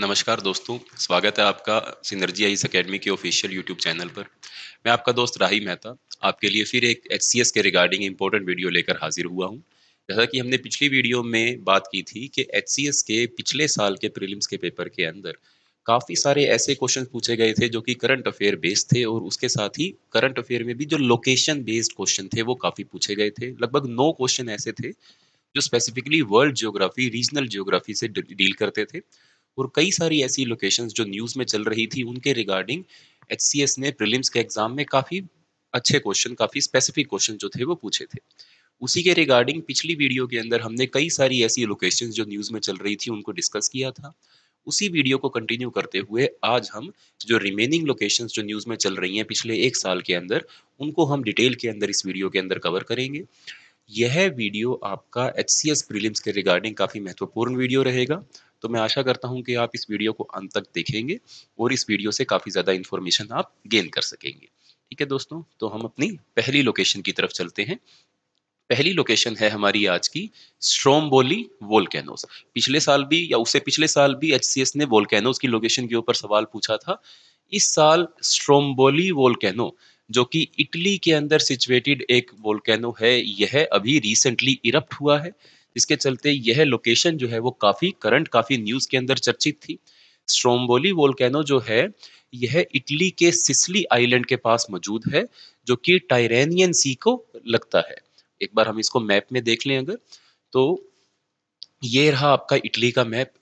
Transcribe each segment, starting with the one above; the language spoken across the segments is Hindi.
नमस्कार दोस्तों स्वागत है आपका सिनर्जी आईस अकेडमी के ऑफिशियल यूट्यूब चैनल पर मैं आपका दोस्त राही मेहता आपके लिए फिर एक एच के रिगार्डिंग इम्पोर्टेंट वीडियो लेकर हाजिर हुआ हूँ जैसा कि हमने पिछली वीडियो में बात की थी कि एच के पिछले साल के प्रिलिम्स के पेपर के अंदर काफ़ी सारे ऐसे क्वेश्चन पूछे गए थे जो कि करंट अफेयर बेस्ड थे और उसके साथ ही करंट अफेयर में भी जो लोकेशन बेस्ड क्वेश्चन थे वो काफ़ी पूछे गए थे लगभग नौ क्वेश्चन ऐसे थे जो specifically world geography regional geography से डील करते थे और कई सारी ऐसी लोकेशंस जो न्यूज़ में चल रही थी उनके रिगार्डिंग एच ने प्रिलिम्स के एग्ज़ाम में काफ़ी अच्छे क्वेश्चन काफ़ी स्पेसिफिक क्वेश्चन जो थे वो पूछे थे उसी के रिगार्डिंग पिछली वीडियो के अंदर हमने कई सारी ऐसी लोकेशन जो न्यूज़ में चल रही थी उनको डिस्कस किया था उसी वीडियो को कंटिन्यू करते हुए आज हम जो रिमेनिंग लोकेशंस जो न्यूज़ में चल रही हैं पिछले एक साल के अंदर उनको हम डिटेल के अंदर इस वीडियो के अंदर कवर करेंगे यह वीडियो आपका एच सी प्रीलिम्स के रिगार्डिंग काफ़ी महत्वपूर्ण वीडियो रहेगा तो मैं आशा करता हूँ कि आप इस वीडियो को अंत तक देखेंगे और इस वीडियो से काफ़ी ज़्यादा इन्फॉर्मेशन आप गेन कर सकेंगे ठीक है दोस्तों तो हम अपनी पहली लोकेशन की तरफ चलते हैं पहली लोकेशन है हमारी आज की स्ट्रोमबोली वोल्केनोस पिछले साल भी या उससे पिछले साल भी एच ने वोल्केनोस की लोकेशन के ऊपर सवाल पूछा था इस साल स्ट्रोमबोली वोल्केनो जो कि इटली के अंदर सिचुएटेड एक वोल्केनो है यह अभी रिसेंटली इरप्ट हुआ है इसके चलते यह लोकेशन जो है वो काफ़ी करंट काफ़ी न्यूज़ के अंदर चर्चित थी स्ट्रोम्बोली वोल्केनो जो है यह इटली के सिसली आइलैंड के पास मौजूद है जो कि टायरेनियन सी को लगता है एक बार हम इसको मैप में देख लें अगर तो ये रहा आपका इटली का मैप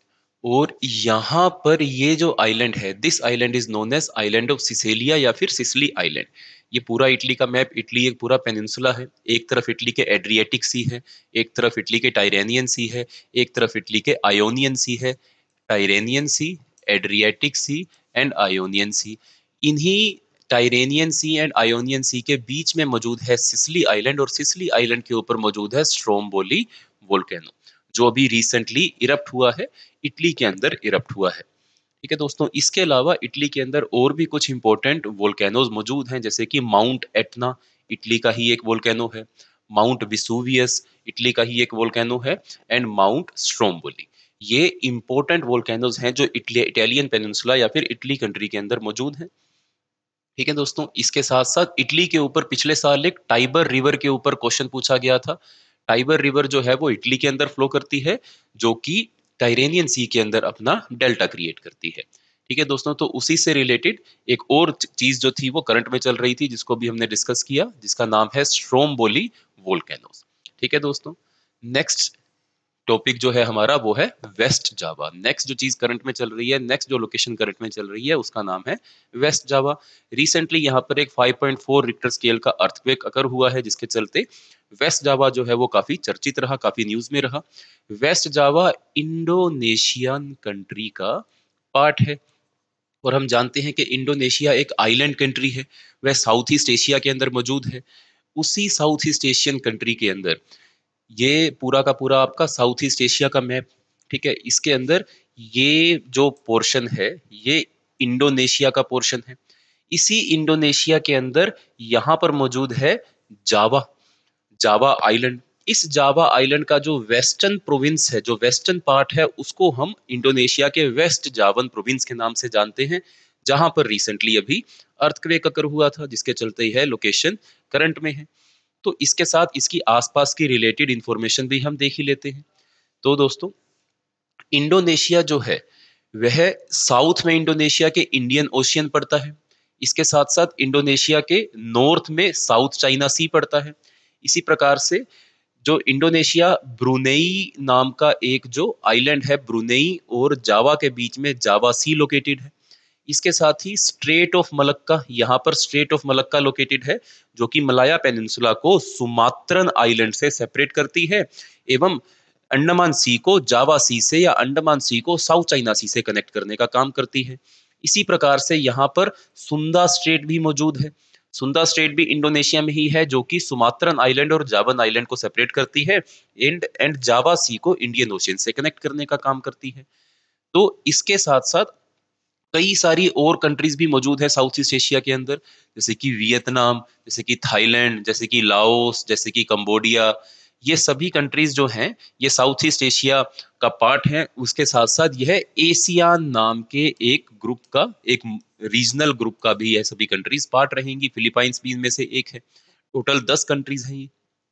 और यहाँ पर ये जो आइलैंड है this island is known as island of Sicilia या फिर सिसली आइलैंड ये पूरा इटली का मैप इटली एक पूरा पेनिनसुला है एक तरफ इटली के एड्रियाटिक सी है एक तरफ इटली के टायरेनियन सी है एक तरफ इटली के आयोनियन सी है Tyrrhenian Sea Adriatic Sea and Ionian Sea इन्हीं टायरेनियन सी एंड आयोनियन सी के बीच में मौजूद है सिसली आइलैंड और सिसली आइलैंड के ऊपर मौजूद है स्ट्रोमबोली वोल्केनो जो अभी रिसेंटली इरप्ट हुआ है इटली के अंदर इरप्ट हुआ है ठीक है दोस्तों इसके अलावा इटली के अंदर और भी कुछ इंपॉर्टेंट वोल्केनोज मौजूद हैं जैसे कि माउंट एटना इटली का ही एक वोल्केनो है माउंट विसूवियस इटली का ही एक वोल्केनो है एंड माउंट स्ट्रोम्बोली ये इंपॉर्टेंट वोल्केनोज हैं जो इटली इटालियन पेनिनसुला या फिर इटली कंट्री के अंदर मौजूद हैं ठीक है दोस्तों इसके साथ साथ इटली के ऊपर पिछले साल एक टाइबर रिवर के ऊपर क्वेश्चन पूछा गया था टाइबर रिवर जो है वो इटली के अंदर फ्लो करती है जो कि टाइरेनियन सी के अंदर अपना डेल्टा क्रिएट करती है ठीक है दोस्तों तो उसी से रिलेटेड एक और चीज जो थी वो करंट में चल रही थी जिसको भी हमने डिस्कस किया जिसका नाम है स्ट्रोम्बोली वोल्केनोस ठीक है दोस्तों नेक्स्ट टॉपिक जो है हमारा वो है वेस्ट जावा नेक्स्ट जो चीज करंट में चल रही है नेक्स्ट जो लोकेशन करंट में चल रही है उसका नाम है वेस्ट जावा रिसेंटली यहाँ पर एक 5.4 रिक्टर स्केल का अर्थक्वेक अकर हुआ है जिसके चलते वेस्ट जावा जो है वो काफी चर्चित रहा काफी न्यूज में रहा वेस्ट जावा इंडोनेशियन कंट्री का पार्ट है और हम जानते हैं कि इंडोनेशिया एक आइलैंड कंट्री है वह साउथ ईस्ट एशिया के अंदर मौजूद है उसी साउथ ईस्ट एशियन कंट्री के अंदर ये पूरा का पूरा आपका साउथ ईस्ट एशिया का मैप ठीक है इसके अंदर ये जो पोर्शन है ये इंडोनेशिया का पोर्शन है इसी इंडोनेशिया के अंदर यहाँ पर मौजूद है जावा जावा आइलैंड इस जावा आइलैंड का जो वेस्टर्न प्रोविंस है जो वेस्टर्न पार्ट है उसको हम इंडोनेशिया के वेस्ट जावन प्रोविंस के नाम से जानते हैं जहां पर रिसेंटली अभी अर्थक्वेक अकर हुआ था जिसके चलते यह लोकेशन करंट में है तो इसके साथ इसकी आसपास की रिलेटेड इंफॉर्मेशन भी हम देख ही लेते हैं तो दोस्तों इंडोनेशिया जो है वह साउथ में इंडोनेशिया के इंडियन ओशियन पड़ता है इसके साथ साथ इंडोनेशिया के नॉर्थ में साउथ चाइना सी पड़ता है इसी प्रकार से जो इंडोनेशिया ब्रुनेई नाम का एक जो आइलैंड है ब्रुनेई और जावा के बीच में जावा सी लोकेटेड है इसके साथ ही स्ट्रेट ऑफ मलक्का यहाँ पर स्ट्रेट ऑफ मलक्का लोकेटेड है जो कि मलाया पेनिनसुला को सुमात्रन आइलैंड से सेपरेट करती है एवं अंडमान सी को जावा सी से या अंडमान सी को साउथ चाइना सी से कनेक्ट करने का काम करती है इसी प्रकार से यहाँ पर सुंदा स्ट्रेट भी मौजूद है सुंदा स्टेट भी इंडोनेशिया में ही है जो कि सुमात्रन आइलैंड और जावन आइलैंड को सेपरेट करती है एंड एंड जावा सी को इंडियन ओशियन से कनेक्ट करने का काम करती है तो इसके साथ साथ कई सारी और कंट्रीज भी मौजूद है साउथ ईस्ट एशिया के अंदर जैसे कि वियतनाम जैसे कि थाईलैंड जैसे कि लाओस जैसे कि कंबोडिया ये सभी कंट्रीज जो हैं ये साउथ ईस्ट एशिया का पार्ट है उसके साथ साथ यह एशियान नाम के एक ग्रुप का एक रीजनल ग्रुप का भी यह सभी कंट्रीज पार्ट रहेंगी फिलीपाइंस भी इनमें से एक है टोटल दस कंट्रीज हैं ये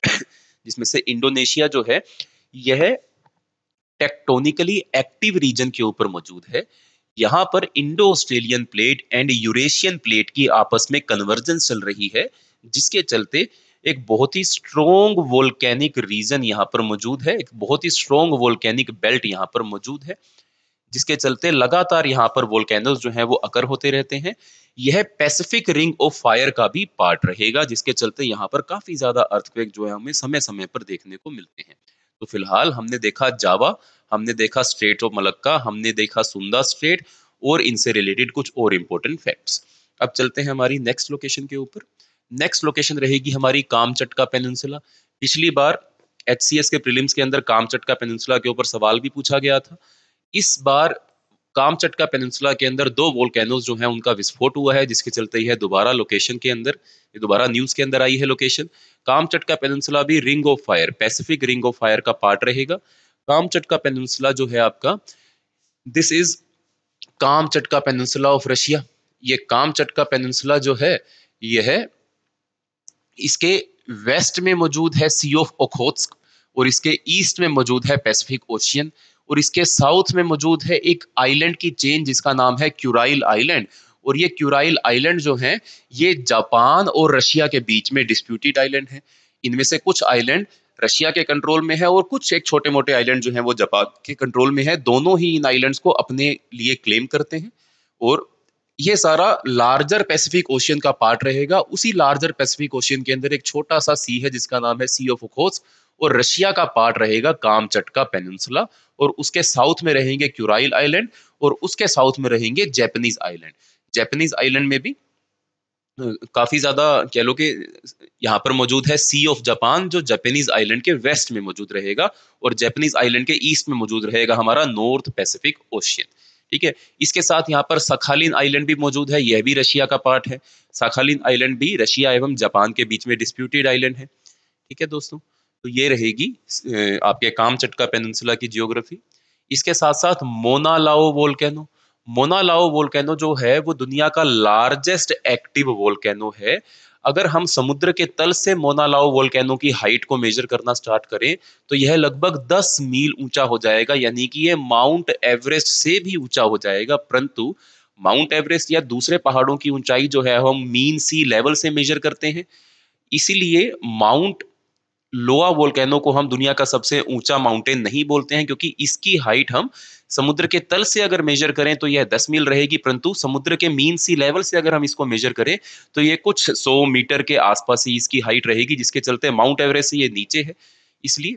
जिसमें से इंडोनेशिया जो है यह टेक्टोनिकली एक्टिव रीजन के ऊपर मौजूद है यहाँ पर Indo Australian plate and Eurasian plate की आपस में कन्वर्जेंस चल रही है जिसके चलते एक बहुत ही स्ट्रोंग वोल्केनिक रीजन यहाँ पर मौजूद है एक बहुत ही स्ट्रोंग वोल्केनिक बेल्ट यहाँ पर मौजूद है जिसके चलते लगातार यहाँ पर वोल्केनोज जो है वो अकर होते रहते हैं यह पैसिफिक रिंग ऑफ फायर का भी पार्ट रहेगा जिसके चलते यहाँ पर काफी ज्यादा अर्थक्वेक जो है हमें समय समय पर देखने को मिलते हैं तो फिलहाल हमने देखा जावा हमने देखा स्ट्रेट ऑफ मलक्का हमने देखा सुंदा स्ट्रेट और इनसे रिलेटेड कुछ और इंपॉर्टेंट फैक्ट्स अब चलते हैं हमारी नेक्स्ट लोकेशन के ऊपर नेक्स्ट लोकेशन रहेगी हमारी कामचटका पेनिनसुला पिछली बार एच के प्रीलिम्स के अंदर कामचटका पेनिनसुला के ऊपर सवाल भी पूछा गया था इस बार कामचटका पेनिनसुला के अंदर दो वोल्केनोज जो है उनका विस्फोट हुआ है जिसके चलते यह दोबारा लोकेशन के अंदर दोबारा न्यूज के अंदर आई है लोकेशन कामचटका पेनसुला भी ring of fire Pacific ring of fire का पार्ट रहेगा कामचटका पेनसुला जो है आपका this is Kamchatka peninsula of Russia ये कामचटका पेनसुला जो है यह है इसके वेस्ट में मौजूद है सी ऑफ ओखोत्स और इसके ईस्ट में मौजूद है पैसिफिक ओशियन और इसके साउथ में मौजूद है एक आइलैंड की चेन जिसका नाम है क्यूराइल आइलैंड और ये क्यूराइल आइलैंड जो हैं ये जापान और रशिया के बीच में डिस्प्यूटेड आइलैंड हैं इनमें से कुछ आइलैंड रशिया के कंट्रोल में है और कुछ एक छोटे मोटे आइलैंड जो हैं वो जापान के कंट्रोल में है दोनों ही इन आइलैंड्स को अपने लिए क्लेम करते हैं और ये सारा लार्जर पैसिफिक ओशियन का पार्ट रहेगा उसी लार्जर पैसिफिक ओशियन के अंदर एक छोटा सा सी है जिसका नाम है सी ऑफ ओखोस और रशिया का पार्ट रहेगा कामचटका पेनसुला और उसके साउथ में रहेंगे क्यूराइल आइलैंड और उसके साउथ में रहेंगे जैपनीज आइलैंड जैपनीज आइलैंड में भी काफ़ी ज़्यादा कह लो कि यहाँ पर मौजूद है सी ऑफ जापान जो जापानीज आइलैंड के वेस्ट में मौजूद रहेगा और जापानीज आइलैंड के ईस्ट में मौजूद रहेगा हमारा नॉर्थ पैसिफिक ओशियन ठीक है इसके साथ यहाँ पर सखालिन आइलैंड भी मौजूद है यह भी रशिया का पार्ट है सखालिन आइलैंड भी रशिया एवं जापान के बीच में डिस्प्यूटेड आइलैंड है ठीक है दोस्तों तो ये रहेगी आपके कामचटका पेनसुला की जियोग्राफी इसके साथ साथ मोनालाओ वोल्केनो मोनालाओ वोल्केनो जो है वो दुनिया का लार्जेस्ट एक्टिव वोल्केनो है अगर हम समुद्र के तल से मोनालाओ वोल्केनो की हाइट को मेजर करना स्टार्ट करें तो यह लगभग 10 मील ऊंचा हो जाएगा यानी कि यह माउंट एवरेस्ट से भी ऊंचा हो जाएगा परंतु माउंट एवरेस्ट या दूसरे पहाड़ों की ऊंचाई जो है हम मीन सी लेवल से मेजर करते हैं इसीलिए माउंट लोआ वोल्केनो को हम दुनिया का सबसे ऊंचा माउंटेन नहीं बोलते हैं क्योंकि इसकी हाइट हम समुद्र के तल से अगर मेजर करें तो यह दस मील रहेगी परंतु समुद्र के मीन सी लेवल से अगर हम इसको मेजर करें तो ये कुछ सौ मीटर के आसपास ही इसकी हाइट रहेगी जिसके चलते माउंट एवरेस्ट से ये नीचे है इसलिए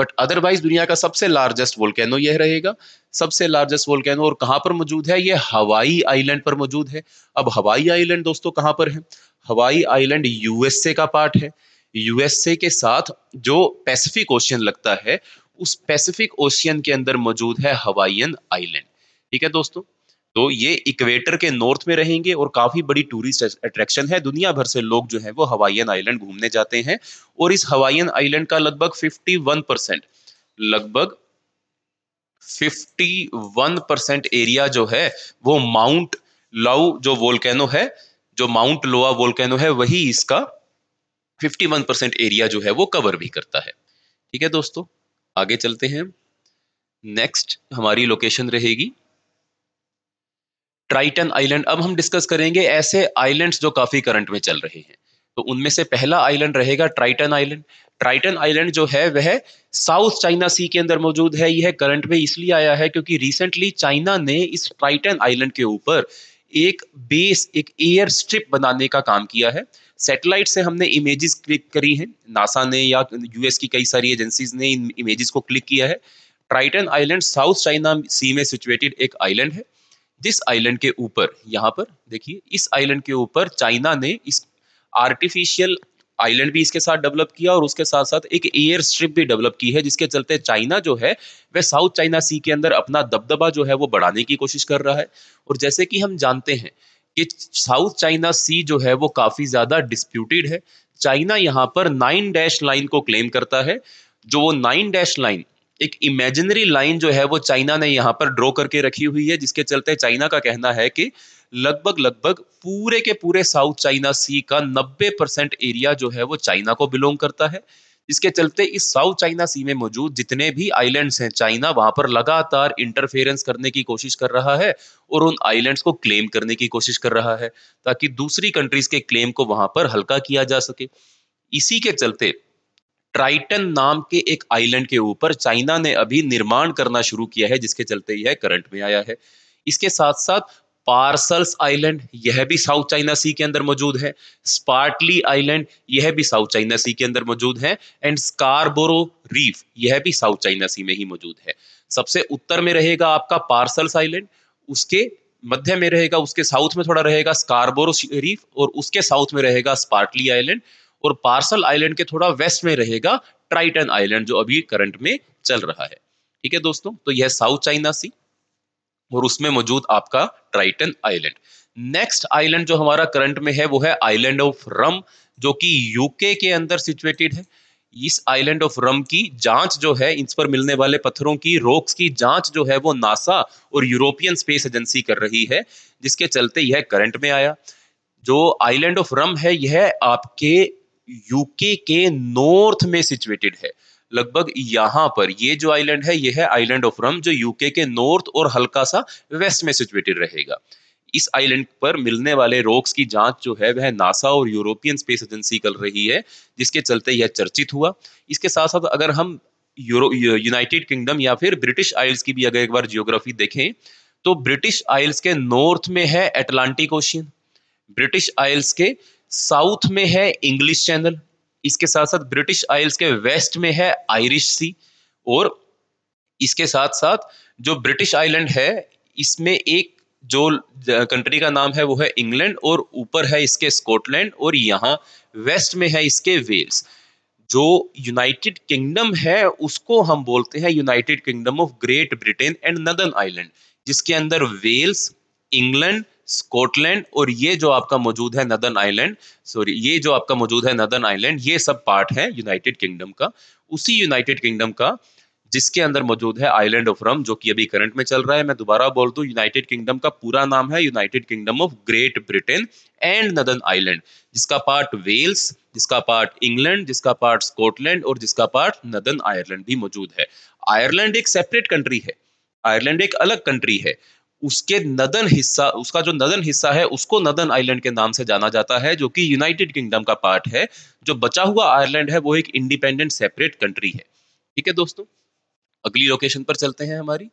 बट अदरवाइज दुनिया का सबसे लार्जेस्ट वोल्केनो यह रहेगा सबसे लार्जेस्ट वोल्केनो और कहाँ पर मौजूद है यह हवाई आइलैंड पर मौजूद है अब हवाई आइलैंड दोस्तों कहाँ पर है हवाई आइलैंड यूएसए का पार्ट है यूएसए के साथ जो पैसिफिक ओशियन लगता है उस पैसिफिक ओशियन के अंदर मौजूद है हवाईयन आइलैंड ठीक है दोस्तों तो ये इक्वेटर के नॉर्थ में रहेंगे और काफी बड़ी टूरिस्ट अट्रैक्शन है दुनिया भर से लोग जो है वो हवाईयन आइलैंड घूमने जाते हैं और इस हवाईयन आइलैंड का लगभग 51 परसेंट लगभग 51 परसेंट एरिया जो है वो माउंट लाउ जो वोल्केनो है जो माउंट लोआ वोल्केनो है वही इसका 51 परसेंट एरिया जो है वो कवर भी करता है ठीक है दोस्तों आगे चलते हैं नेक्स्ट हमारी लोकेशन रहेगी ट्राइटन आइलैंड अब हम डिस्कस करेंगे ऐसे आइलैंड्स जो काफी करंट में चल रहे हैं तो उनमें से पहला आइलैंड रहेगा ट्राइटन आइलैंड ट्राइटन आइलैंड जो है वह साउथ चाइना सी के अंदर मौजूद है यह करंट में इसलिए आया है क्योंकि रिसेंटली चाइना ने इस ट्राइटन आइलैंड के ऊपर एक बेस एक एयर स्ट्रिप बनाने का काम किया है सैटेलाइट से हमने इमेजेस क्लिक करी हैं नासा ने या यूएस की कई सारी एजेंसीज ने इन इमेजेस को क्लिक किया है Triton island South China Sea में सिचुएटेड एक आइलैंड है जिस आइलैंड के ऊपर यहाँ पर देखिए इस आइलैंड के ऊपर चाइना ने इस आर्टिफिशियल आइलैंड भी इसके साथ डेवलप किया और उसके साथ साथ एक एयर स्ट्रिप भी डेवलप की है जिसके चलते चाइना जो है वह साउथ चाइना सी के अंदर अपना दबदबा जो है वो बढ़ाने की कोशिश कर रहा है और जैसे कि हम जानते हैं कि साउथ चाइना सी जो है वो काफ़ी ज़्यादा डिस्प्यूटेड है चाइना यहाँ पर नाइन डैश लाइन को क्लेम करता है जो वो नाइन डैश लाइन एक इमेजिनरी लाइन जो है वो चाइना ने यहाँ पर ड्रॉ करके रखी हुई है जिसके चलते चाइना का कहना है कि लगभग लगभग पूरे के पूरे साउथ चाइना सी का 90 परसेंट एरिया जो है वो चाइना को बिलोंग करता है इसके चलते इस साउथ चाइना सी में मौजूद जितने भी आइलैंड्स हैं चाइना वहां पर लगातार इंटरफेरेंस करने की कोशिश कर रहा है और उन आइलैंड्स को क्लेम करने की कोशिश कर रहा है ताकि दूसरी कंट्रीज के क्लेम को वहां पर हल्का किया जा सके इसी के चलते ट्राइटन नाम के एक आइलैंड के ऊपर चाइना ने अभी निर्माण करना शुरू किया है जिसके चलते यह करंट में आया है इसके साथ साथ पार्सल्स आइलैंड यह भी साउथ चाइना सी के अंदर मौजूद है स्पार्टली आइलैंड यह भी साउथ चाइना सी के अंदर मौजूद है एंड स्कारबोरो रीफ यह भी साउथ चाइना सी में ही मौजूद है सबसे उत्तर में रहेगा आपका पार्सल्स आइलैंड उसके मध्य में रहेगा उसके साउथ में थोड़ा रहेगा स्कारबोरो रीफ और उसके साउथ में रहेगा स्पार्टली आइलैंड और पार्सल आइलैंड के थोड़ा वेस्ट में रहेगा ट्राइटन आइलैंड जो अभी करंट में चल रहा है ठीक है दोस्तों तो यह साउथ चाइना सी और उसमें मौजूद आपका ट्राइटन आइलैंड नेक्स्ट आइलैंड जो हमारा करंट में है वो है आइलैंड ऑफ रम जो कि यूके के अंदर सिचुएटेड है इस आइलैंड ऑफ रम की जांच जो है इस पर मिलने वाले पत्थरों की रोक्स की जांच जो है वो नासा और यूरोपियन स्पेस एजेंसी कर रही है जिसके चलते यह करंट में आया जो आइलैंड ऑफ रम है यह आपके यूके के नॉर्थ में सिचुएटेड है लगभग यहाँ पर ये जो आइलैंड है ये है आइलैंड ऑफ रम जो यूके के नॉर्थ और हल्का सा वेस्ट में सिचुएटेड रहेगा इस आइलैंड पर मिलने वाले रोक्स की जांच जो है वह नासा और यूरोपियन स्पेस एजेंसी कर रही है जिसके चलते यह चर्चित हुआ इसके साथ साथ अगर हम यूरो यूनाइटेड किंगडम या फिर ब्रिटिश आइल्स की भी अगर एक बार जियोग्राफी देखें तो ब्रिटिश आइल्स के नॉर्थ में है एटलांटिक ओशियन ब्रिटिश आइल्स के साउथ में है इंग्लिश चैनल इसके साथ साथ ब्रिटिश आइल्स के वेस्ट में है आयरिश सी और इसके साथ साथ जो ब्रिटिश आइलैंड है इसमें एक जो कंट्री का नाम है वो है इंग्लैंड और ऊपर है इसके स्कॉटलैंड और यहाँ वेस्ट में है इसके वेल्स जो यूनाइटेड किंगडम है उसको हम बोलते हैं United Kingdom of Great Britain and northern island जिसके अंदर वेल्स इंग्लैंड स्कॉटलैंड और ये जो आपका मौजूद है नदन आइलैंड सॉरी ये जो आपका मौजूद है नदन आइलैंड ये सब पार्ट है यूनाइटेड किंगडम का उसी यूनाइटेड किंगडम का जिसके अंदर मौजूद है आइलैंड ऑफ रम जो कि अभी करंट में चल रहा है मैं दोबारा बोल दू यूनाइटेड किंगडम का पूरा नाम है United Kingdom of Great Britain and northern island जिसका पार्ट वेल्स जिसका पार्ट इंग्लैंड जिसका पार्ट स्कॉटलैंड और जिसका पार्ट नदन आयरलैंड भी मौजूद है आयरलैंड एक सेपरेट कंट्री है आयरलैंड एक अलग कंट्री है उसके नदन हिस्सा उसका जो नदन हिस्सा है उसको नदन आइलैंड के नाम से जाना जाता है जो कि यूनाइटेड किंगडम का पार्ट है जो बचा हुआ आयरलैंड है वो एक इंडिपेंडेंट सेपरेट कंट्री है ठीक है दोस्तों अगली लोकेशन पर चलते हैं हमारी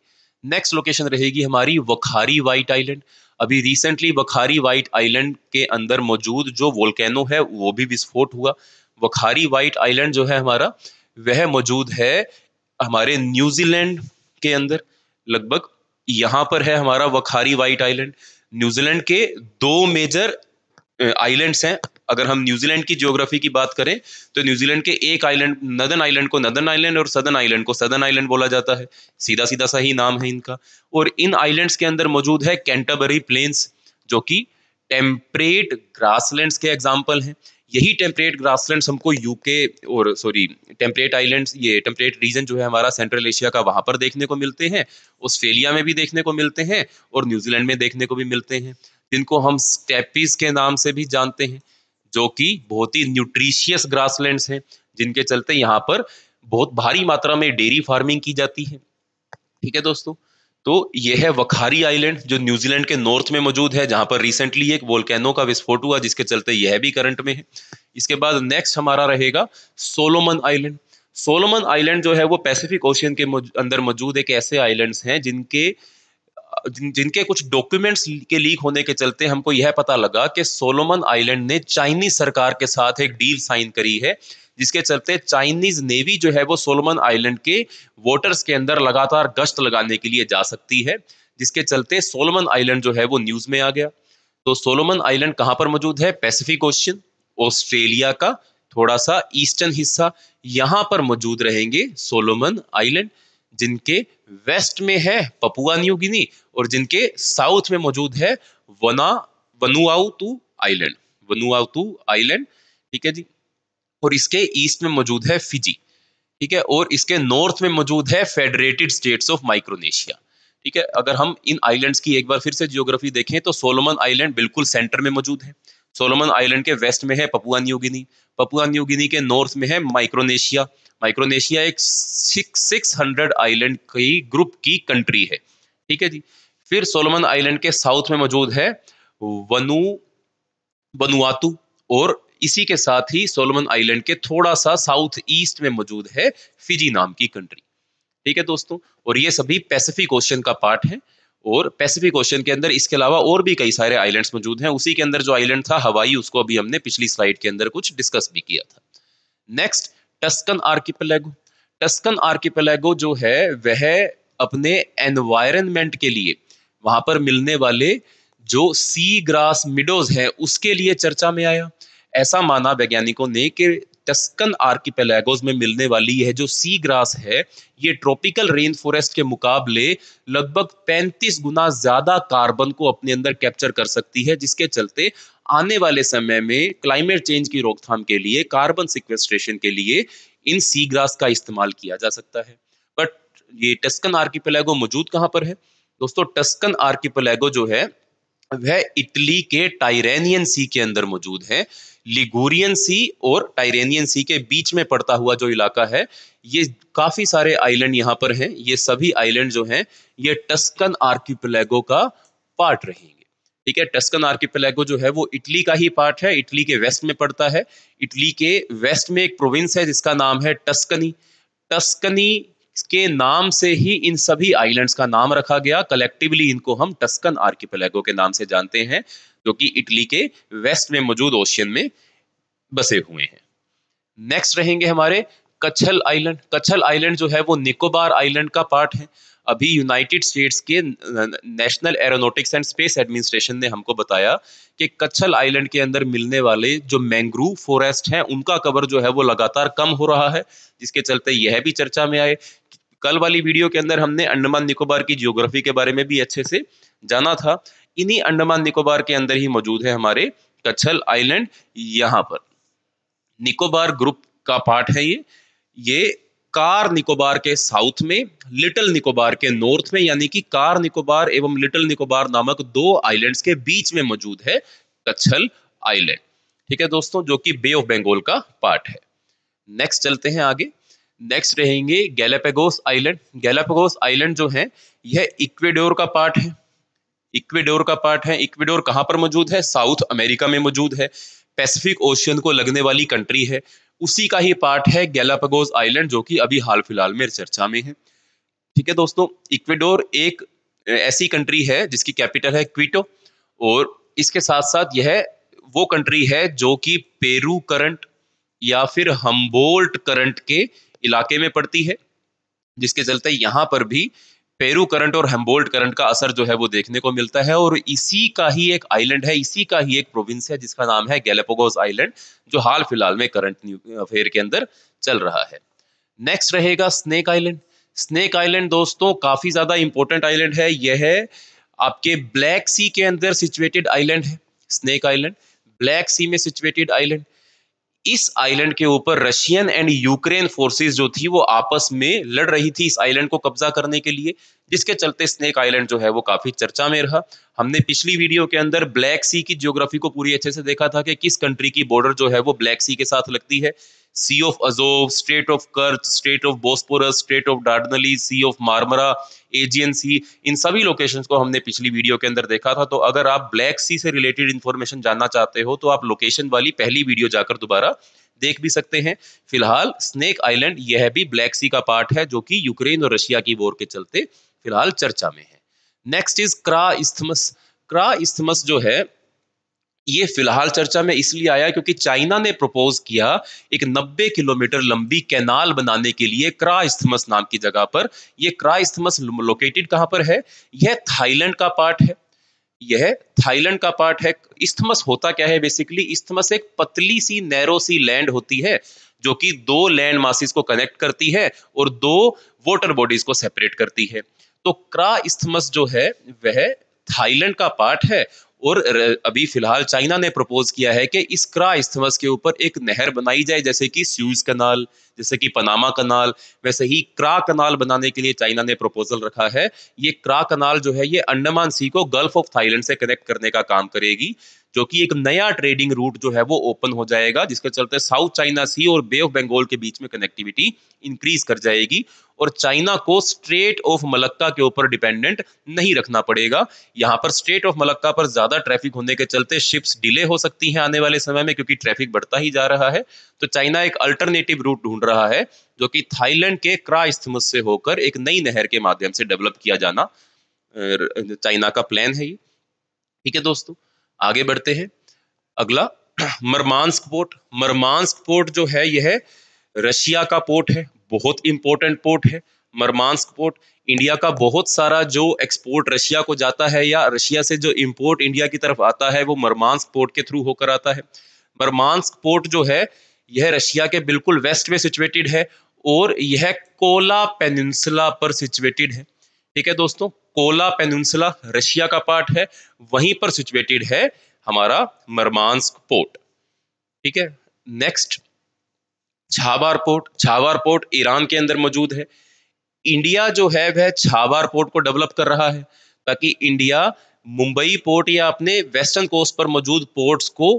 नेक्स्ट लोकेशन रहेगी हमारी वखारी वाइट आइलैंड अभी रिसेंटली वखारी वाइट आइलैंड के अंदर मौजूद जो वोल्केनो है वो भी विस्फोट हुआ वखारी वाइट आइलैंड जो है हमारा वह मौजूद है हमारे न्यूजीलैंड के अंदर लगभग यहां पर है हमारा वखारी वाइट आइलैंड न्यूजीलैंड के दो मेजर आइलैंड्स हैं अगर हम न्यूजीलैंड की ज्योग्राफी की बात करें तो न्यूजीलैंड के एक आइलैंड नदन आइलैंड को नदन आइलैंड और सदन आइलैंड को सदन आइलैंड बोला जाता है सीधा सीधा सा ही नाम है इनका और इन आइलैंड्स के अंदर मौजूद है कैंटाबरी प्लेन्स जो कि टेम्परेट ग्रासलैंड्स के एग्जाम्पल हैं यही टेम्परेट ग्रासलैंड्स हमको यूके और सॉरी टेम्परेट आइलैंड्स ये टेम्परेट रीजन जो है हमारा सेंट्रल एशिया का वहां पर देखने को मिलते हैं ऑस्ट्रेलिया में भी देखने को मिलते हैं और न्यूजीलैंड में देखने को भी मिलते हैं जिनको हम स्टेपीज के नाम से भी जानते हैं जो कि बहुत ही न्यूट्रिशियस ग्रासलैंड्स हैं जिनके चलते यहाँ पर बहुत भारी मात्रा में डेयरी फार्मिंग की जाती है ठीक है दोस्तों तो ये है वखारी आइलैंड जो न्यूजीलैंड के नॉर्थ में मौजूद है जहां पर रिसेंटली एक वोल्केनो का विस्फोट हुआ जिसके चलते यह भी करंट में है इसके बाद नेक्स्ट हमारा रहेगा सोलोमन आइलैंड सोलोमन आइलैंड जो है वो पैसिफिक ओशियन के अंदर मौजूद एक ऐसे आइलैंड्स हैं जिनके जिन, जिनके कुछ डॉक्यूमेंट्स के लीक होने के चलते हमको यह पता लगा कि सोलोमन आइलैंड ने चाइनीज सरकार के साथ एक डील साइन करी है जिसके चलते चाइनीज नेवी जो है वो सोलमन आइलैंड के वोटर्स के अंदर लगातार गश्त लगाने के लिए जा सकती है जिसके चलते सोलमन आइलैंड जो है वो न्यूज में आ गया तो सोलोमन आइलैंड कहां पर मौजूद है पैसिफिक ओशियन ऑस्ट्रेलिया का थोड़ा सा ईस्टर्न हिस्सा यहां पर मौजूद रहेंगे सोलोमन आइलैंड जिनके वेस्ट में है पपुआ न्यू गिनी और जिनके साउथ में मौजूद है वना वनुआउतु आइलैंड वनुआउतु आइलैंड ठीक है जी और इसके ईस्ट में मौजूद है फिजी ठीक है और इसके नॉर्थ में मौजूद है फेडरेटेड स्टेट्स ऑफ माइक्रोनेशिया ठीक है अगर हम इन आइलैंड्स की एक बार फिर से जियोग्राफी देखें तो सोलोमन आइलैंड बिल्कुल सेंटर में मौजूद है सोलोमन आइलैंड के वेस्ट में है पपुआ न्यूगिनी पपुआ न्यूगिनी के नॉर्थ में है माइक्रोनेशिया माइक्रोनेशिया एक सिक्स आइलैंड की ग्रुप की कंट्री है ठीक है जी फिर सोलोमन आइलैंड के साउथ में मौजूद है वनु बनुआतु और इसी के साथ ही सोलोमन आइलैंड के थोड़ा सा साउथ ईस्ट में मौजूद है फिजी नाम की कंट्री ठीक है दोस्तों और ये सभी पैसिफिक ओशन का पार्ट है और पैसिफिक ओशन के अंदर इसके अलावा और भी कई सारे आइलैंड्स मौजूद हैं उसी के अंदर जो आइलैंड था हवाई उसको अभी हमने पिछली स्लाइड के अंदर कुछ डिस्कस भी किया था next Tuscan archipelago Tuscan archipelago जो है वह अपने एनवायरनमेंट के लिए वहां पर मिलने वाले जो सी ग्रास मिडोज है उसके लिए चर्चा में आया ऐसा माना वैज्ञानिकों ने कि टस्कन आर्किपेलागोस में मिलने वाली यह जो सी ग्रास है ये ट्रॉपिकल रेन फॉरेस्ट के मुकाबले लगभग 35 गुना ज्यादा कार्बन को अपने अंदर कैप्चर कर सकती है जिसके चलते आने वाले समय में क्लाइमेट चेंज की रोकथाम के लिए कार्बन सिक्वेस्ट्रेशन के लिए इन सी ग्रास का इस्तेमाल किया जा सकता है बट ये टस्कन आर्किपेलागो मौजूद कहाँ पर है दोस्तों टस्कन आर्किपेलागो जो है वह इटली के टाइरेनियन सी के अंदर मौजूद है लिगोरियन सी और टाइरेनियन सी के बीच में पड़ता हुआ जो इलाका है ये काफ़ी सारे आइलैंड यहाँ पर हैं ये सभी आइलैंड जो हैं ये टस्कन आर्किपलेगो का पार्ट रहेंगे ठीक है टस्कन आर्किपेलेगो जो है वो इटली का ही पार्ट है इटली के वेस्ट में पड़ता है इटली के वेस्ट में एक प्रोविंस है जिसका नाम है टस्कनी टस्कनी के नाम से ही इन सभी आइलैंड्स का नाम रखा गया कलेक्टिवली इनको हम टस्कन आर्किपलेगो के नाम से जानते हैं जो कि इटली के वेस्ट में मौजूद ओशियन में बसे हुए हैं नेक्स्ट रहेंगे हमारे कच्छल आइलैंड कच्छल आइलैंड जो है वो निकोबार आइलैंड का पार्ट है अभी यूनाइटेड स्टेट्स के National Aeronautics and Space Administration ने हमको बताया कि कच्छल आइलैंड के अंदर मिलने वाले जो मैंग्रूव फॉरेस्ट हैं उनका कवर जो है वो लगातार कम हो रहा है जिसके चलते यह भी चर्चा में आए कल वाली वीडियो के अंदर हमने अंडमान निकोबार की जियोग्राफी के बारे में भी अच्छे से जाना था इन्हीं अंडमान निकोबार के अंदर ही मौजूद है हमारे कच्छल आइलैंड यहां पर निकोबार ग्रुप का पार्ट है ये ये कार निकोबार के साउथ में लिटिल निकोबार के नॉर्थ में यानी कि कार निकोबार एवं लिटिल निकोबार नामक दो आइलैंड्स के बीच में मौजूद है कच्छल आइलैंड ठीक है दोस्तों जो कि बे ऑफ बंगाल का पार्ट है नेक्स्ट चलते हैं आगे नेक्स्ट रहेंगे गैलापेगोस आइलैंड गैलापेगोस आइलैंड जो है यह इक्वेडोर का पार्ट है इक्वेडोर का पार्ट है इक्वेडोर कहाँ पर मौजूद है साउथ अमेरिका में मौजूद है पैसिफिक ओशियन को लगने वाली कंट्री है उसी का ही पार्ट है गैलापगोज आइलैंड जो कि अभी हाल फिलहाल में चर्चा में है ठीक है दोस्तों इक्वेडोर एक ऐसी कंट्री है जिसकी कैपिटल है क्विटो और इसके साथ साथ यह वो कंट्री है जो कि पेरू करंट या फिर हम्बोल्ट करंट के इलाके में पड़ती है जिसके चलते यहाँ पर भी पेरू करंट और हेम्बोल्ट करंट का असर जो है वो देखने को मिलता है और इसी का ही एक आइलैंड है इसी का ही एक प्रोविंस है जिसका नाम है गैलेपोगोस आइलैंड जो हाल फिलहाल में करंट अफेयर के अंदर चल रहा है नेक्स्ट रहेगा स्नेक आइलैंड स्नेक आइलैंड दोस्तों काफी ज्यादा इंपॉर्टेंट आइलैंड है यह है आपके ब्लैक सी के अंदर सिचुएटेड आइलैंड है स्नेक आइलैंड ब्लैक सी में सिचुएटेड आइलैंड इस आइलैंड के ऊपर रशियन एंड यूक्रेन फोर्सेस जो थी वो आपस में लड़ रही थी इस आइलैंड को कब्जा करने के लिए जिसके चलते स्नेक आइलैंड जो है वो काफ़ी चर्चा में रहा हमने पिछली वीडियो के अंदर ब्लैक सी की ज्योग्राफी को पूरी अच्छे से देखा था कि किस कंट्री की बॉर्डर जो है वो ब्लैक सी के साथ लगती है Sea of Azov Strait of Kerch Strait of Bosporus Strait of Dardanelles Sea of Marmara Aegean Sea इन सभी लोकेशन को हमने पिछली वीडियो के अंदर देखा था तो अगर आप ब्लैक सी से रिलेटेड इन्फॉर्मेशन जानना चाहते हो तो आप लोकेशन वाली पहली वीडियो जाकर दोबारा देख भी सकते हैं फिलहाल स्नेक आइलैंड यह भी ब्लैक सी का पार्ट है जो कि यूक्रेन और रशिया की वॉर के चलते फिलहाल चर्चा में है next is Kra isthmus Kra isthmus जो है ये फिलहाल चर्चा में इसलिए आया क्योंकि चाइना ने प्रपोज किया एक 90 किलोमीटर लंबी कैनाल बनाने के लिए क्रा इस्थमस नाम की जगह पर यह क्रा इस्थमस लोकेटेड कहां पर है यह थाईलैंड का पार्ट है यह थाईलैंड का पार्ट है इस्थमस होता क्या है बेसिकली इस्थमस एक पतली सी नैरो सी लैंड होती है जो कि दो लैंड मासिस को कनेक्ट करती है और दो वाटर बॉडीज को सेपरेट करती है तो क्रा इस्थमस जो है वह थाईलैंड का पार्ट है और अभी फिलहाल चाइना ने प्रपोज किया है कि इस क्रा इस्थमस के ऊपर एक नहर बनाई जाए जैसे कि स्यूज कनाल जैसे कि पनामा कनाल वैसे ही क्रा कनाल बनाने के लिए चाइना ने प्रपोजल रखा है ये क्रा कनाल जो है ये अंडमान सी को गल्फ ऑफ थाईलैंड से कनेक्ट करने का काम करेगी जो कि एक नया ट्रेडिंग रूट जो है वो ओपन हो जाएगा जिसके चलते साउथ चाइना सी और बे ऑफ बंगाल के बीच में कनेक्टिविटी इंक्रीज कर जाएगी और चाइना को स्ट्रेट ऑफ मलक्का के ऊपर डिपेंडेंट नहीं रखना पड़ेगा यहाँ पर स्ट्रेट ऑफ मलक्का पर ज्यादा ट्रैफिक होने के चलते शिप्स डिले हो सकती हैं आने वाले समय में क्योंकि ट्रैफिक बढ़ता ही जा रहा है तो चाइना एक अल्टरनेटिव रूट ढूंढ रहा है जो कि थाईलैंड के क्राइस्थमस से होकर एक नई नहर के माध्यम से डेवलप किया जाना चाइना का प्लान है ये ठीक है दोस्तों आगे बढ़ते हैं अगला मरमांस्क पोर्ट मरमांस्क पोर्ट जो है यह रशिया का पोर्ट है बहुत इंपॉर्टेंट पोर्ट है मरमांस्क पोर्ट इंडिया का बहुत सारा जो एक्सपोर्ट रशिया को जाता है या रशिया से जो इंपोर्ट इंडिया की तरफ आता है वो मरमांस्क पोर्ट के थ्रू होकर आता है मरमांस्क पोर्ट जो है यह रशिया के बिल्कुल वेस्ट में सिचुएटेड है और यह कोला पेनसुला पर सिचुएटेड है ठीक है दोस्तों कोला पेनसुला रशिया का पार्ट है वहीं पर सिचुएटेड है हमारा मरमांस्क पोर्ट ठीक है next Chabahar port Chabahar port Iran के अंदर मौजूद है इंडिया जो है वह छाबार पोर्ट को डेवलप कर रहा है ताकि इंडिया मुंबई पोर्ट या अपने वेस्टर्न कोस्ट पर मौजूद पोर्ट्स को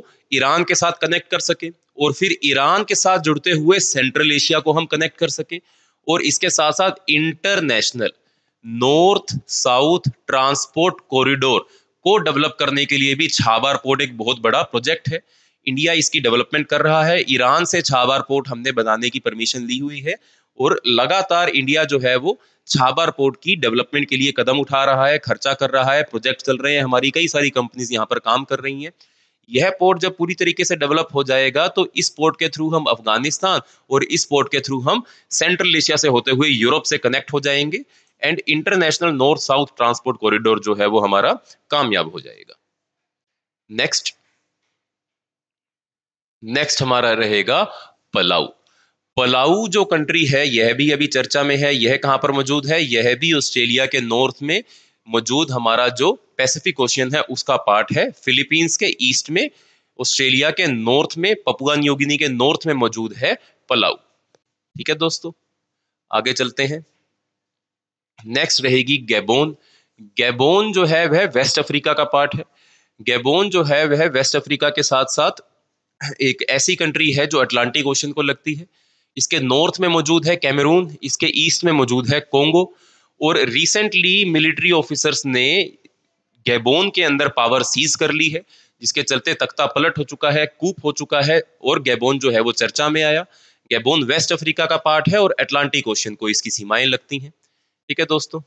ईरान के साथ कनेक्ट कर सके और फिर ईरान के साथ जुड़ते हुए सेंट्रल एशिया को हम कनेक्ट कर सके और इसके साथ साथ international North South transport corridor को डेवलप करने के लिए भी छाबार पोर्ट एक बहुत बड़ा प्रोजेक्ट है इंडिया इसकी डेवलपमेंट कर रहा है ईरान से छाबार पोर्ट हमने बनाने की परमिशन ली हुई है और लगातार इंडिया जो है वो छाबार पोर्ट की डेवलपमेंट के लिए कदम उठा रहा है खर्चा कर रहा है प्रोजेक्ट चल रहे हैं हमारी कई सारी कंपनीज यहाँ पर काम कर रही हैं यह पोर्ट जब पूरी तरीके से डेवलप हो जाएगा तो इस पोर्ट के थ्रू हम अफगानिस्तान और इस पोर्ट के थ्रू हम सेंट्रल एशिया से होते हुए यूरोप से कनेक्ट हो जाएंगे and international North South transport corridor जो है वो हमारा कामयाब हो जाएगा नेक्स्ट नेक्स्ट हमारा रहेगा पलाऊ पलाऊ जो कंट्री है यह भी अभी चर्चा में है यह कहां पर मौजूद है यह भी ऑस्ट्रेलिया के नॉर्थ में मौजूद हमारा जो पैसिफिक ओशियन है उसका पार्ट है फिलीपींस के ईस्ट में ऑस्ट्रेलिया के नॉर्थ में पपुआ न्यूगिनी के नॉर्थ में मौजूद है पलाऊ ठीक है दोस्तों आगे चलते हैं नेक्स्ट रहेगी गैबोन गैबोन जो है वह वेस्ट अफ्रीका का पार्ट है गैबोन जो है वह वेस्ट अफ्रीका के साथ साथ एक ऐसी कंट्री है जो अटलांटिक ओशन को लगती है इसके नॉर्थ में मौजूद है कैमरून इसके ईस्ट में मौजूद है कोंगो और रिसेंटली मिलिट्री ऑफिसर्स ने गैबोन के अंदर पावर सीज कर ली है जिसके चलते तख्ता पलट हो चुका है कूप हो चुका है और गैबोन जो है वो चर्चा में आया गैबोन वेस्ट अफ्रीका का पार्ट है और अटलांटिक ओशन को इसकी सीमाएं लगती हैं ठीक है दोस्तों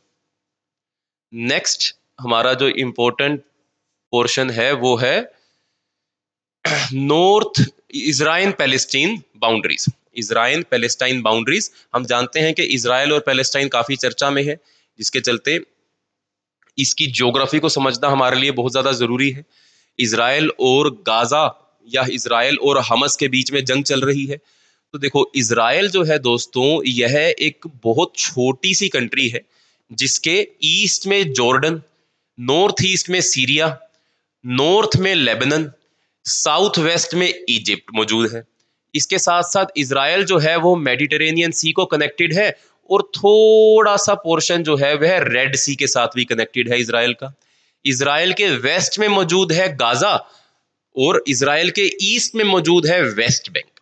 नेक्स्ट हमारा जो इम्पोर्टेंट पोर्शन है वो है north Israel Palestine boundaries Israel Palestine boundaries हम जानते हैं कि इसराइल और पैलेस्टाइन काफ़ी चर्चा में है जिसके चलते इसकी ज्योग्राफी को समझना हमारे लिए बहुत ज़्यादा ज़रूरी है इसराइल और गाज़ा या इसराइल और हमस के बीच में जंग चल रही है तो देखो इसराइल जो है दोस्तों यह एक बहुत छोटी सी कंट्री है जिसके ईस्ट में जॉर्डन नॉर्थ ईस्ट में सीरिया नॉर्थ में लेबनन साउथ वेस्ट में इजिप्ट मौजूद है इसके साथ साथ इसराइल जो है वो मेडिटेरेनियन सी को कनेक्टेड है और थोड़ा सा पोर्शन जो है वह रेड सी के साथ भी कनेक्टेड है इसराइल का इसराइल के वेस्ट में मौजूद है गाजा और इसराइल के ईस्ट में मौजूद है वेस्ट बैंक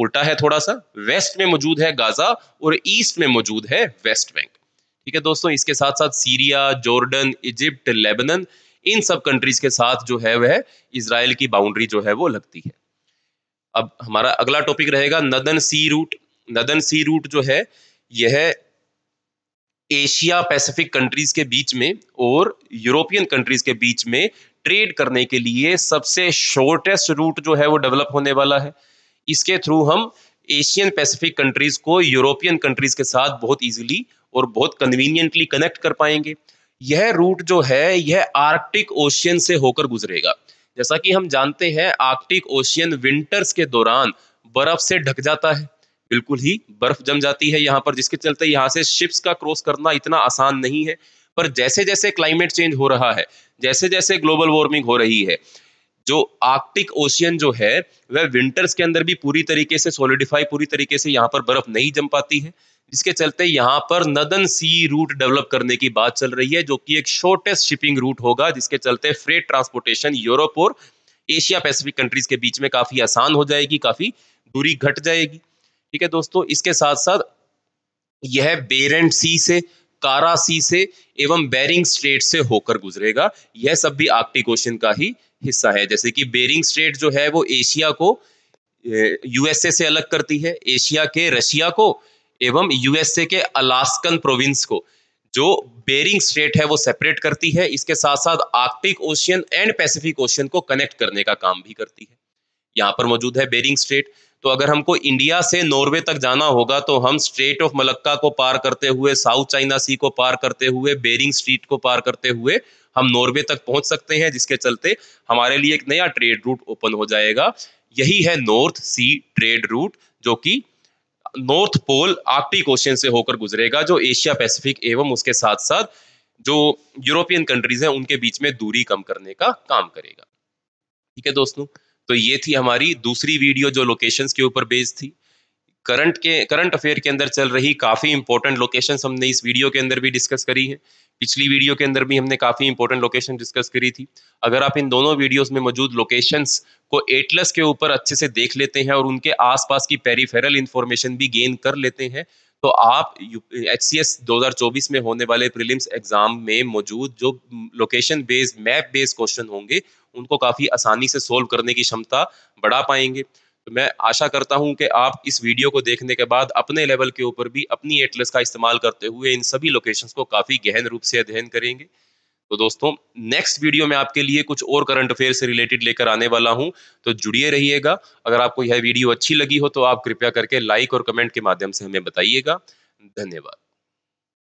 उल्टा है थोड़ा सा वेस्ट में मौजूद है गाजा और ईस्ट में मौजूद है वेस्ट बैंक ठीक है दोस्तों इसके साथ साथ सीरिया जॉर्डन इजिप्ट लेबनन इन सब कंट्रीज के साथ जो है वह इसराइल की बाउंड्री जो है वो लगती है अब हमारा अगला टॉपिक रहेगा Northern Sea Route Northern Sea Route जो है यह एशिया पैसिफिक कंट्रीज के बीच में और यूरोपियन कंट्रीज के बीच में ट्रेड करने के लिए सबसे शॉर्टेस्ट रूट जो है वो डेवलप होने वाला है इसके थ्रू हम एशियन पैसिफिक कंट्रीज को यूरोपियन कंट्रीज के साथ बहुत इजीली और बहुत कन्वीनियंटली कनेक्ट कर पाएंगे यह रूट जो है यह आर्कटिक ओशियन से होकर गुजरेगा जैसा कि हम जानते हैं आर्कटिक ओशियन विंटर्स के दौरान बर्फ से ढक जाता है बिल्कुल ही बर्फ जम जाती है यहाँ पर जिसके चलते यहाँ से शिप्स का क्रॉस करना इतना आसान नहीं है पर जैसे जैसे क्लाइमेट चेंज हो रहा है जैसे जैसे ग्लोबल वार्मिंग हो रही है जो आर्कटिक ओशियन जो है वह विंटर्स के अंदर भी पूरी तरीके से सोलिडिफाई पूरी तरीके से यहाँ पर बर्फ नहीं जम पाती है जिसके चलते यहाँ पर नदन सी रूट डेवलप करने की बात चल रही है जो कि एक शॉर्टेस्ट शिपिंग रूट होगा जिसके चलते फ्रेट ट्रांसपोर्टेशन यूरोप और एशिया पैसिफिक कंट्रीज के बीच में काफी आसान हो जाएगी काफी दूरी घट जाएगी ठीक है दोस्तों इसके साथ साथ यह बेरेंट सी से कारा सी से एवं बेरिंग स्ट्रेट से होकर गुजरेगा यह सब भी आर्टिक ओशन का ही हिस्सा है जैसे कि बेरिंग स्ट्रेट जो है वो एशिया को यूएसए से अलग करती है एशिया के रशिया को एवं यूएसए के अलास्कन प्रोविंस को जो बेरिंग स्ट्रेट है वो सेपरेट करती है इसके साथ साथ Arctic Ocean and Pacific Ocean को कनेक्ट करने का काम भी करती है यहां पर मौजूद है बेरिंग स्ट्रेट तो अगर हमको इंडिया से नॉर्वे तक जाना होगा तो हम स्ट्रेट ऑफ मलक्का को पार करते हुए साउथ चाइना सी को पार करते हुए बेरिंग स्ट्रीट को पार करते हुए हम नॉर्वे तक पहुंच सकते हैं जिसके चलते हमारे लिए एक नया ट्रेड रूट ओपन हो जाएगा यही है नॉर्थ सी ट्रेड रूट जो कि नॉर्थ पोल आर्टिक ओशन से होकर गुजरेगा जो एशिया पैसिफिक एवं उसके साथ साथ जो यूरोपियन कंट्रीज हैं उनके बीच में दूरी कम करने का काम करेगा ठीक है दोस्तों तो ये थी हमारी दूसरी वीडियो जो लोकेशंस के ऊपर बेस्ड थी करंट के करंट अफेयर के अंदर चल रही काफ़ी इंपॉर्टेंट लोकेशन हमने इस वीडियो के अंदर भी डिस्कस करी है पिछली वीडियो के अंदर भी हमने काफ़ी इंपॉर्टेंट लोकेशन डिस्कस करी थी अगर आप इन दोनों वीडियोस में मौजूद लोकेशंस को एटलस के ऊपर अच्छे से देख लेते हैं और उनके आसपास की पेरीफेरल इन्फॉर्मेशन भी गेन कर लेते हैं तो आप एच सी एस दो हज़ार चौबीस में होने वाले प्रिलिम्स एग्जाम में मौजूद जो location based map based question होंगे उनको काफ़ी आसानी से सोल्व करने की क्षमता बढ़ा पाएंगे तो मैं आशा करता हूं कि आप इस वीडियो को देखने के बाद अपने लेवल के ऊपर भी अपनी एटलस का इस्तेमाल करते हुए इन सभी लोकेशंस को काफ़ी गहन रूप से अध्ययन करेंगे तो दोस्तों नेक्स्ट वीडियो में आपके लिए कुछ और करंट अफेयर से रिलेटेड लेकर आने वाला हूं तो जुड़िए रहिएगा अगर आपको यह वीडियो अच्छी लगी हो तो आप कृपया करके लाइक और कमेंट के माध्यम से हमें बताइएगा धन्यवाद